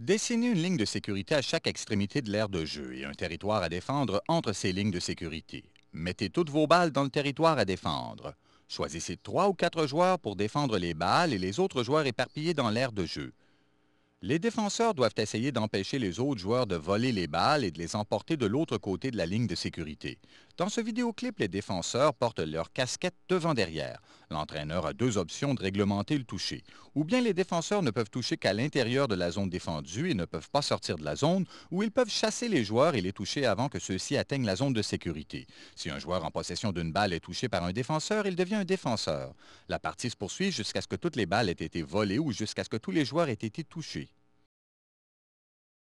Dessinez une ligne de sécurité à chaque extrémité de l'aire de jeu et un territoire à défendre entre ces lignes de sécurité. Mettez toutes vos balles dans le territoire à défendre. Choisissez trois ou quatre joueurs pour défendre les balles et les autres joueurs éparpillés dans l'aire de jeu. Les défenseurs doivent essayer d'empêcher les autres joueurs de voler les balles et de les emporter de l'autre côté de la ligne de sécurité. Dans ce vidéoclip, les défenseurs portent leur casquette devant-derrière. L'entraîneur a deux options de réglementer le toucher. Ou bien les défenseurs ne peuvent toucher qu'à l'intérieur de la zone défendue et ne peuvent pas sortir de la zone, ou ils peuvent chasser les joueurs et les toucher avant que ceux-ci atteignent la zone de sécurité. Si un joueur en possession d'une balle est touché par un défenseur, il devient un défenseur. La partie se poursuit jusqu'à ce que toutes les balles aient été volées ou jusqu'à ce que tous les joueurs aient été touchés.